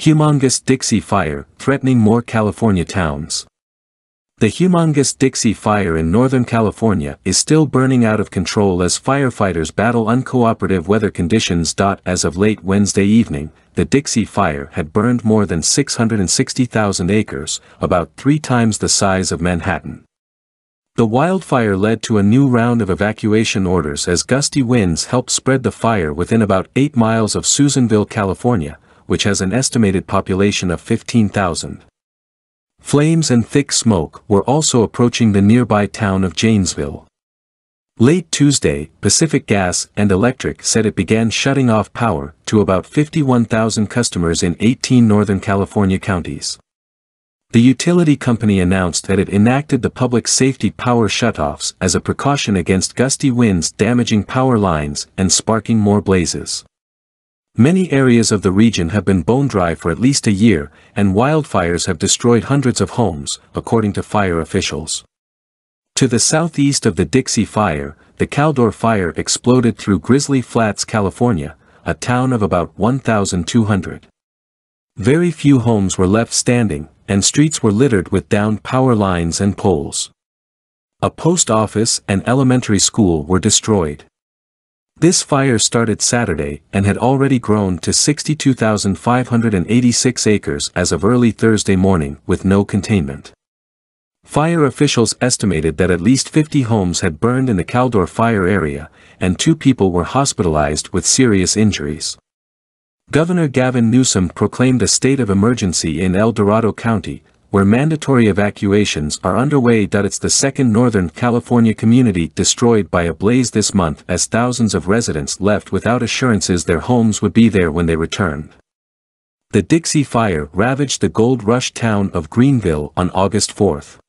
Humongous Dixie Fire, threatening more California towns. The humongous Dixie Fire in Northern California is still burning out of control as firefighters battle uncooperative weather conditions. As of late Wednesday evening, the Dixie Fire had burned more than 660,000 acres, about three times the size of Manhattan. The wildfire led to a new round of evacuation orders as gusty winds helped spread the fire within about 8 miles of Susanville, California, which has an estimated population of 15,000. Flames and thick smoke were also approaching the nearby town of Janesville. Late Tuesday, Pacific Gas and Electric said it began shutting off power to about 51,000 customers in 18 Northern California counties. The utility company announced that it enacted the public safety power shutoffs as a precaution against gusty winds damaging power lines and sparking more blazes. Many areas of the region have been bone dry for at least a year, and wildfires have destroyed hundreds of homes, according to fire officials. To the southeast of the Dixie Fire, the Caldor Fire exploded through Grizzly Flats, California, a town of about 1,200. Very few homes were left standing, and streets were littered with downed power lines and poles. A post office and elementary school were destroyed. This fire started Saturday and had already grown to 62,586 acres as of early Thursday morning with no containment. Fire officials estimated that at least 50 homes had burned in the Caldor fire area, and two people were hospitalized with serious injuries. Governor Gavin Newsom proclaimed a state of emergency in El Dorado County, where mandatory evacuations are underway. It's the second Northern California community destroyed by a blaze this month as thousands of residents left without assurances their homes would be there when they returned. The Dixie Fire ravaged the gold rush town of Greenville on August fourth.